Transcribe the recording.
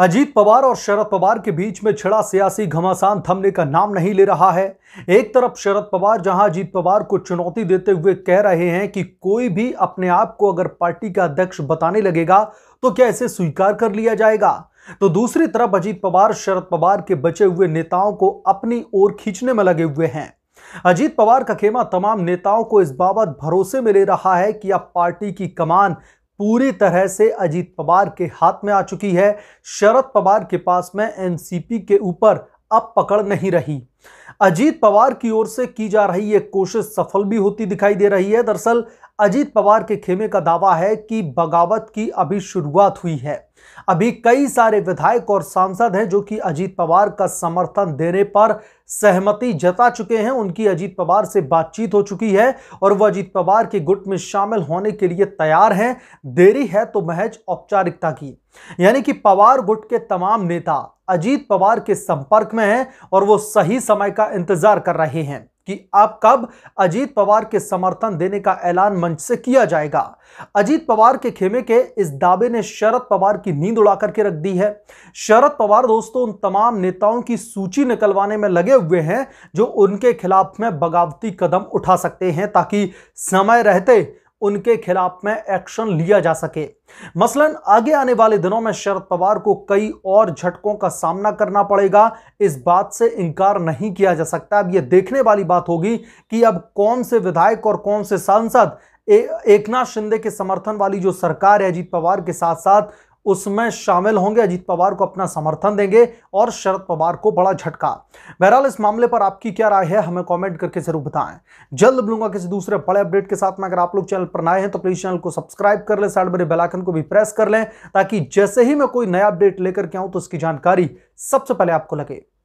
अजीत पवार और शरद पवार के बीच में छिड़ा सियासी घमासान थमने का नाम नहीं ले रहा है एक तरफ शरद पवार जहां अजीत पवार को चुनौती देते हुए कह रहे हैं कि कोई भी अपने आप को अगर पार्टी का अध्यक्ष बताने लगेगा तो क्या इसे स्वीकार कर लिया जाएगा तो दूसरी तरफ अजीत पवार शरद पवार के बचे हुए नेताओं को अपनी ओर खींचने में लगे हुए हैं अजीत पवार का खेमा तमाम नेताओं को इस बाबत भरोसे में ले रहा है कि अब पार्टी की कमान पूरी तरह से अजीत पवार के हाथ में आ चुकी है शरद पवार के पास में एनसीपी के ऊपर अब पकड़ नहीं रही अजीत पवार की ओर से की जा रही ये कोशिश सफल भी होती दिखाई दे रही है दरअसल अजीत पवार के खेमे का दावा है कि बगावत की अभी शुरुआत हुई है अभी कई सारे विधायक और सांसद हैं जो कि अजीत पवार का समर्थन देने पर सहमति जता चुके हैं उनकी अजीत पवार से बातचीत हो चुकी है और वह अजीत पवार के गुट में शामिल होने के लिए तैयार हैं देरी है तो महज औपचारिकता की यानी कि पवार गुट के तमाम नेता अजीत पवार के संपर्क में हैं और वो सही समय का इंतजार कर रहे हैं कि अब कब अजीत पवार के समर्थन देने का ऐलान मंच से किया जाएगा अजीत पवार के खेमे के इस दावे ने शरद पवार की नींद उड़ा करके रख दी है शरद पवार दोस्तों उन तमाम नेताओं की सूची निकलवाने में लगे हुए हैं जो उनके खिलाफ में बगावती कदम उठा सकते हैं ताकि समय रहते उनके खिलाफ में एक्शन लिया जा सके मसलन आगे आने वाले दिनों में शरद पवार को कई और झटकों का सामना करना पड़ेगा इस बात से इनकार नहीं किया जा सकता अब यह देखने वाली बात होगी कि अब कौन से विधायक और कौन से सांसद एकनाथ शिंदे के समर्थन वाली जो सरकार है अजीत पवार के साथ साथ उसमें शामिल होंगे अजीत पवार को अपना समर्थन देंगे और शरद पवार को बड़ा झटका बहरहाल इस मामले पर आपकी क्या राय है हमें कमेंट करके जरूर बताएं जल्द मिलूंगा किसी दूसरे बड़े अपडेट के साथ में अगर आप लोग चैनल पर नए हैं तो प्लीज चैनल को सब्सक्राइब कर लें साइड बड़े बेलाइकन को भी प्रेस कर लें ताकि जैसे ही मैं कोई नया अपडेट लेकर के आऊं तो उसकी जानकारी सबसे पहले आपको लगे